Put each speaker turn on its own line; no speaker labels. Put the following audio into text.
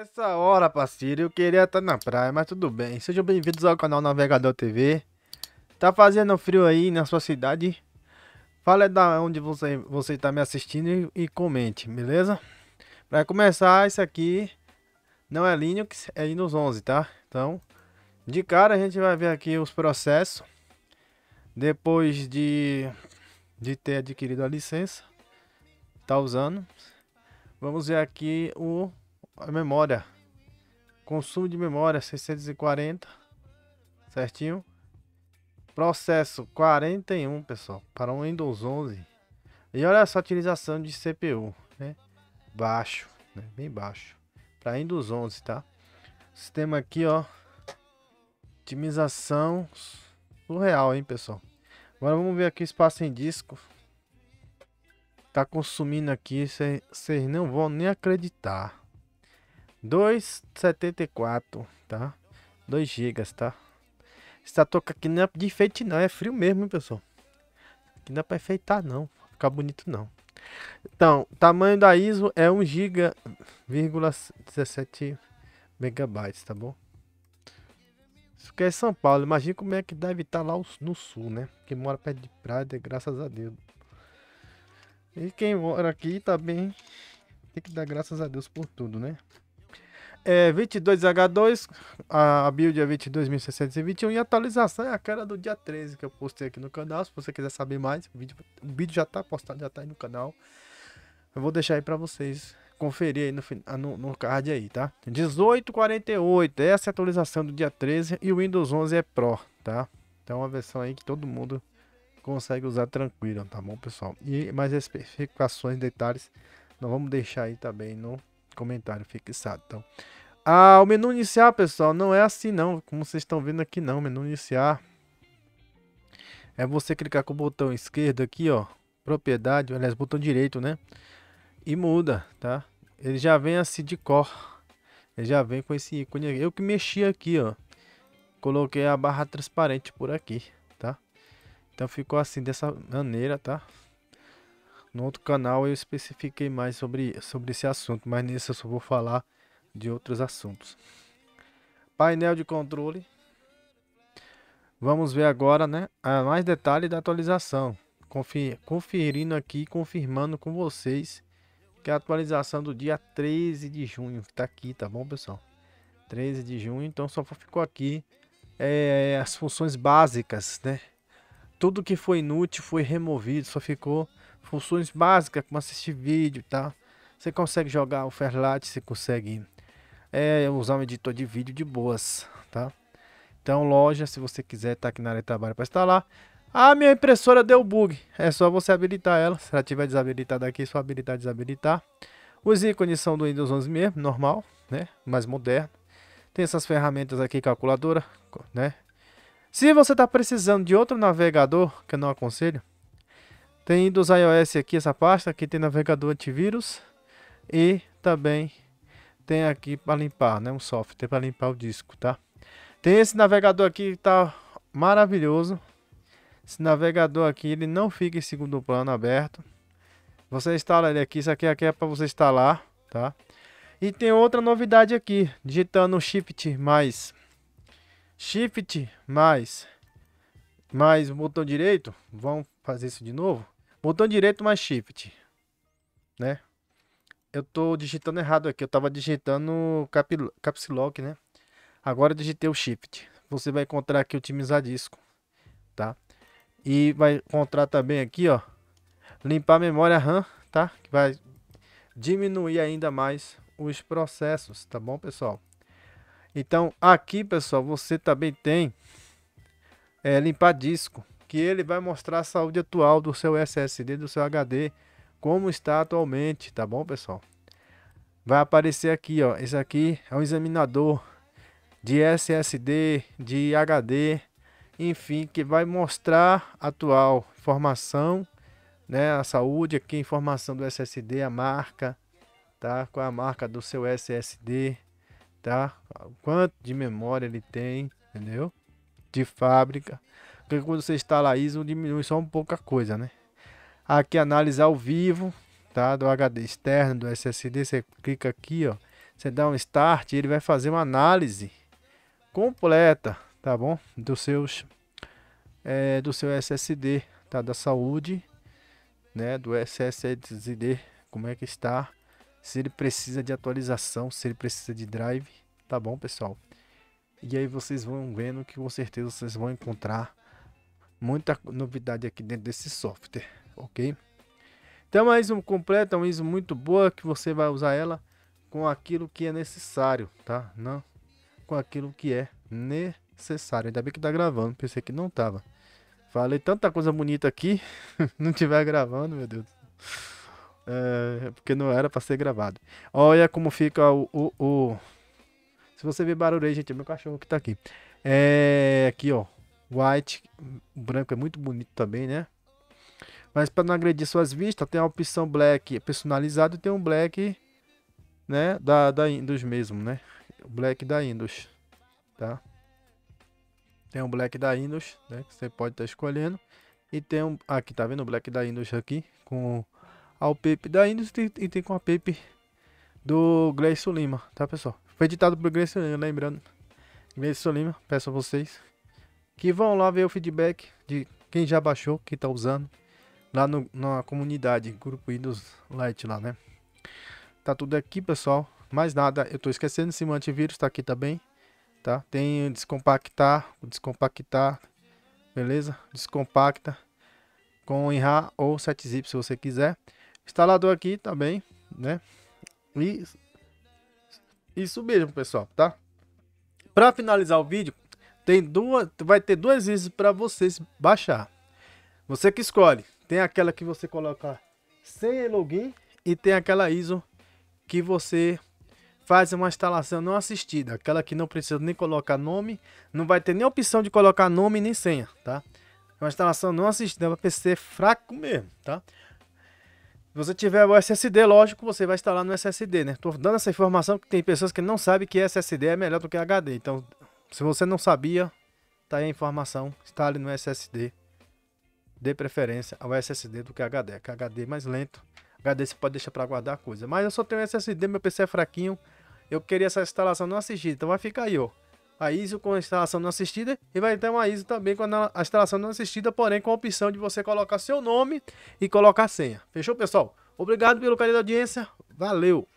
Essa hora, parceiro, eu queria estar tá na praia, mas tudo bem. Sejam bem-vindos ao canal Navegador TV. Tá fazendo frio aí na sua cidade? Fala da onde você você está me assistindo e, e comente, beleza? Para começar, isso aqui não é Linux, é Windows 11, tá? Então, de cara a gente vai ver aqui os processos. Depois de, de ter adquirido a licença, tá usando. Vamos ver aqui o a memória. Consumo de memória 640. Certinho. Processo 41, pessoal, para um Windows 11. E olha só utilização de CPU, né? Baixo, né? bem baixo. Para Windows 11, tá? Sistema aqui, ó. Otimização surreal, hein, pessoal? Agora vamos ver aqui o espaço em disco. Tá consumindo aqui, vocês não vão nem acreditar. 2,74, tá? 2 GB, tá? está toca aqui não é de enfeite não, é frio mesmo, hein, pessoal? Aqui não é pra enfeitar não, ficar bonito não. Então, tamanho da ISO é 1 GB, 17 megabytes, tá bom? Isso aqui é São Paulo, imagina como é que deve estar tá lá no sul, né? Que mora perto de praia, é graças a Deus. E quem mora aqui também tem que dar graças a Deus por tudo, né? é 22H2, a build é 22.621 e a atualização é aquela do dia 13 que eu postei aqui no canal. Se você quiser saber mais, o vídeo, o vídeo já está postado, já está aí no canal. Eu vou deixar aí para vocês conferir aí no, ah, no, no card aí, tá? 1848, essa é a atualização do dia 13 e o Windows 11 é Pro, tá? Então é uma versão aí que todo mundo consegue usar tranquilo, tá bom, pessoal? E mais especificações, detalhes, nós vamos deixar aí também no comentário fixado, então... Ah, o menu iniciar, pessoal, não é assim não, como vocês estão vendo aqui não, menu iniciar. É você clicar com o botão esquerdo aqui, ó, propriedade, aliás, botão direito, né? E muda, tá? Ele já vem assim de cor. Ele já vem com esse ícone aqui. Eu que mexi aqui, ó. Coloquei a barra transparente por aqui, tá? Então ficou assim dessa maneira, tá? No outro canal eu especifiquei mais sobre, sobre esse assunto, mas nesse eu só vou falar de outros assuntos. Painel de controle. Vamos ver agora né, a mais detalhe da atualização. Confir conferindo aqui, confirmando com vocês que a atualização do dia 13 de junho está aqui, tá bom, pessoal? 13 de junho, então só ficou aqui é, as funções básicas, né? Tudo que foi inútil foi removido, só ficou funções básicas como assistir vídeo, tá? Você consegue jogar o Ferlat, você consegue é usar um editor de vídeo de boas, tá? Então, loja, se você quiser, tá aqui na área de trabalho para instalar. Ah, minha impressora deu bug. É só você habilitar ela. Se ela tiver desabilitada aqui, é só habilitar desabilitar. Os ícones são do Windows 11 mesmo, normal, né? Mais moderno. Tem essas ferramentas aqui, calculadora, né? Se você está precisando de outro navegador, que eu não aconselho, tem dos iOS aqui essa pasta, aqui tem navegador antivírus e também tem aqui para limpar, né? Um software para limpar o disco, tá? Tem esse navegador aqui que tá maravilhoso. Esse navegador aqui, ele não fica em segundo plano aberto. Você instala ele aqui, isso aqui, aqui é para você instalar, tá? E tem outra novidade aqui, digitando Shift mais Shift mais mais o botão direito, vamos fazer isso de novo. Botão direito mais Shift, né? eu tô digitando errado aqui. Eu tava digitando cap, Caps Lock, né? Agora digitei o Shift. Você vai encontrar aqui otimizar disco, tá? E vai encontrar também aqui, ó, limpar a memória RAM, tá? Que vai diminuir ainda mais os processos, tá bom, pessoal? Então, aqui, pessoal, você também tem é, limpar disco, que ele vai mostrar a saúde atual do seu SSD, do seu HD, como está atualmente, tá bom, pessoal? Vai aparecer aqui, ó. Esse aqui é um examinador de SSD, de HD, enfim, que vai mostrar atual informação, né, a saúde aqui, informação do SSD, a marca, tá? Qual é a marca do seu SSD, tá? Quanto de memória ele tem, entendeu? De fábrica. Porque quando você instala ISO, diminui só um pouca coisa, né? Aqui análise ao vivo, tá? Do HD externo, do SSD, você clica aqui, ó. Você dá um start e ele vai fazer uma análise completa, tá bom? Dos seus é, do seu SSD, tá? Da saúde, né? Do SSD, como é que está? Se ele precisa de atualização, se ele precisa de drive, tá bom, pessoal? E aí vocês vão vendo que com certeza vocês vão encontrar muita novidade aqui dentro desse software ok? Então é uma ISO completa, uma ISO muito boa que você vai usar ela com aquilo que é necessário, tá? Não com aquilo que é necessário. Ainda bem que tá gravando, pensei que não tava. Falei tanta coisa bonita aqui, não tiver gravando, meu Deus. É, é porque não era para ser gravado. Olha como fica o, o, o... Se você ver barulho aí, gente, é meu cachorro que tá aqui. É aqui, ó. White, branco é muito bonito também, né? Mas para não agredir suas vistas, tem a opção black personalizado e tem um black né, da, da Indus mesmo, né? O black da Indus, tá? Tem um black da Indus né, que você pode estar tá escolhendo. E tem um ah, aqui, tá vendo o black da Indus aqui com a PEP da Indus e tem, com a PEP do Gleison Lima, tá, pessoal? Foi editado por Gleison Lima, lembrando. Gleison Lima, peço a vocês que vão lá ver o feedback de quem já baixou, quem tá usando lá no, na comunidade, grupo Windows Lite lá, né? Tá tudo aqui, pessoal. Mais nada, eu tô esquecendo, esse o antivírus tá aqui também, tá? Tem descompactar, descompactar, beleza? Descompacta com RAR ou 7zip se você quiser. Instalador aqui também, né? E isso mesmo, pessoal, tá? Para finalizar o vídeo, tem duas, vai ter duas vezes para vocês baixar. Você que escolhe. Tem aquela que você coloca sem login e tem aquela ISO que você faz uma instalação não assistida, aquela que não precisa nem colocar nome, não vai ter nem opção de colocar nome nem senha, tá? É uma instalação não assistida é um PC fraco mesmo, tá? Se você tiver o SSD, lógico, você vai instalar no SSD, né? Tô dando essa informação que tem pessoas que não sabem que SSD é melhor do que HD, então se você não sabia, tá aí a informação, instale no SSD dê preferência ao SSD do que HD, que HD é mais lento. HD você pode deixar para guardar coisa. Mas eu só tenho SSD, meu PC é fraquinho. Eu queria essa instalação não assistida, então vai ficar aí, ó. A ISO com a instalação não assistida e vai ter uma ISO também com a instalação não assistida, porém com a opção de você colocar seu nome e colocar senha. Fechou, pessoal? Obrigado pelo carinho da audiência. Valeu!